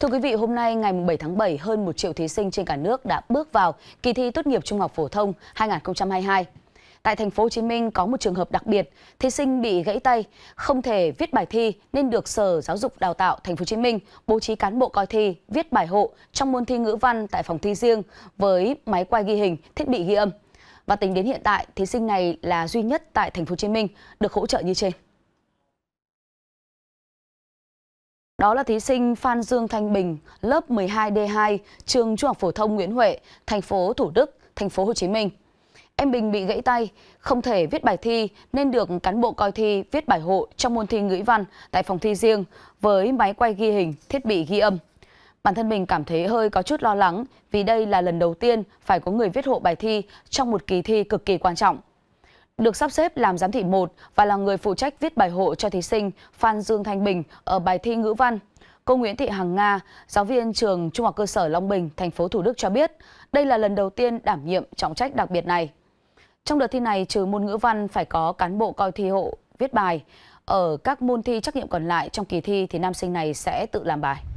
Thưa quý vị, hôm nay ngày 7 tháng 7, hơn 1 triệu thí sinh trên cả nước đã bước vào kỳ thi tốt nghiệp trung học phổ thông 2022. Tại thành phố Hồ Chí Minh có một trường hợp đặc biệt, thí sinh bị gãy tay, không thể viết bài thi nên được Sở Giáo dục Đào tạo thành phố Hồ Chí Minh bố trí cán bộ coi thi viết bài hộ trong môn thi ngữ văn tại phòng thi riêng với máy quay ghi hình, thiết bị ghi âm. Và tính đến hiện tại, thí sinh này là duy nhất tại thành phố Hồ Chí Minh được hỗ trợ như trên. Đó là thí sinh Phan Dương Thanh Bình, lớp 12D2, trường Trung học phổ thông Nguyễn Huệ, thành phố Thủ Đức, thành phố Hồ Chí Minh. Em Bình bị gãy tay, không thể viết bài thi nên được cán bộ coi thi viết bài hộ trong môn thi ngữ văn tại phòng thi riêng với máy quay ghi hình, thiết bị ghi âm. Bản thân mình cảm thấy hơi có chút lo lắng vì đây là lần đầu tiên phải có người viết hộ bài thi trong một kỳ thi cực kỳ quan trọng được sắp xếp làm giám thị một và là người phụ trách viết bài hộ cho thí sinh Phan Dương Thanh Bình ở bài thi ngữ văn. Cô Nguyễn Thị Hằng Nga, giáo viên trường Trung học cơ sở Long Bình, thành phố Thủ Đức cho biết, đây là lần đầu tiên đảm nhiệm trọng trách đặc biệt này. Trong đợt thi này, trừ môn ngữ văn phải có cán bộ coi thi hộ viết bài. Ở các môn thi trắc nghiệm còn lại trong kỳ thi thì nam sinh này sẽ tự làm bài.